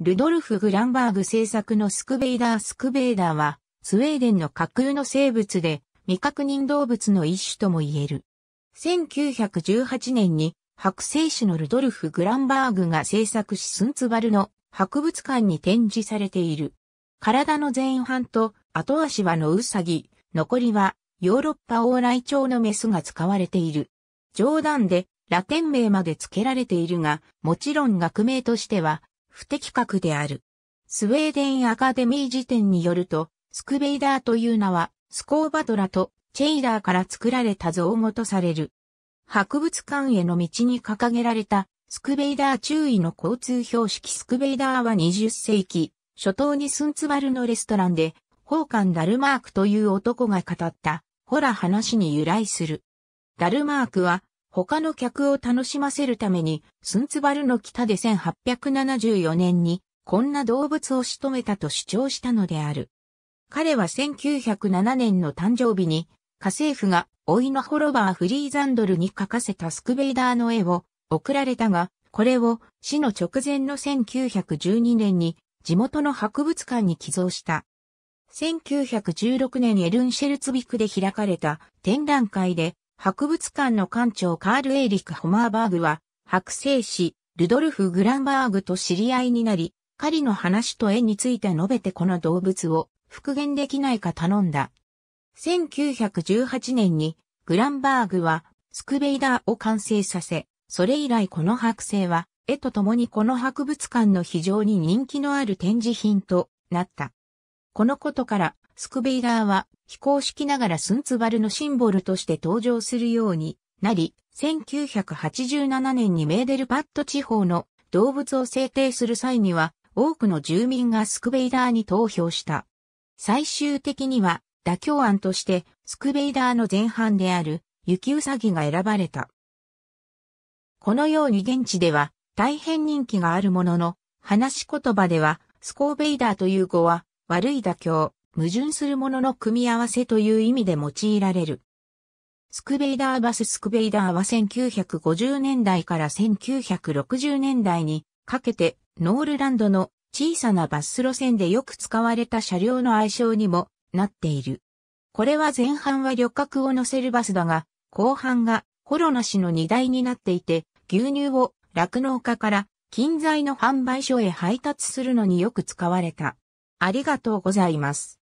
ルドルフ・グランバーグ製作のスクベイダー・スクベイダーは、スウェーデンの架空の生物で、未確認動物の一種とも言える。1918年に、白星種のルドルフ・グランバーグが製作しスンツバルの博物館に展示されている。体の前半と後足はのウサギ、残りはヨーロッパ往来鳥のメスが使われている。冗談でラテン名まで付けられているが、もちろん学名としては不適格である。スウェーデンアカデミー辞典によると、スクベイダーという名は、スコーバトラとチェイダーから作られた造語とされる。博物館への道に掲げられた、スクベイダー注意の交通標識スクベイダーは20世紀、初頭にスンツバルのレストランで、宝冠ダルマークという男が語った、ほら話に由来する。ダルマークは他の客を楽しませるために、スンツバルの北で1874年に、こんな動物を仕留めたと主張したのである。彼は1907年の誕生日に、家政婦が、老いのホロバー・フリーザンドルに描かせたスクベイダーの絵を送られたが、これを死の直前の1912年に地元の博物館に寄贈した。1916年エルンシェルツビクで開かれた展覧会で博物館の館長カール・エーリック・ホマーバーグは、白生氏、ルドルフ・グランバーグと知り合いになり、狩りの話と絵について述べてこの動物を復元できないか頼んだ。1918年にグランバーグはスクベイダーを完成させ、それ以来この白生は絵と共にこの博物館の非常に人気のある展示品となった。このことからスクベイラーは非公式ながらスンツバルのシンボルとして登場するようになり、1987年にメーデルパット地方の動物を制定する際には多くの住民がスクベイダーに投票した。最終的には妥協案としてスクベイダーの前半である雪うさぎが選ばれた。このように現地では大変人気があるものの、話し言葉ではスコーベイダーという語は悪い妥協、矛盾するものの組み合わせという意味で用いられる。スクベイダーバススクベイダーは1950年代から1960年代にかけてノールランドの小さなバス路線でよく使われた車両の愛称にもなっている。これは前半は旅客を乗せるバスだが、後半がコロナ氏の荷台になっていて、牛乳を酪農家から近在の販売所へ配達するのによく使われた。ありがとうございます。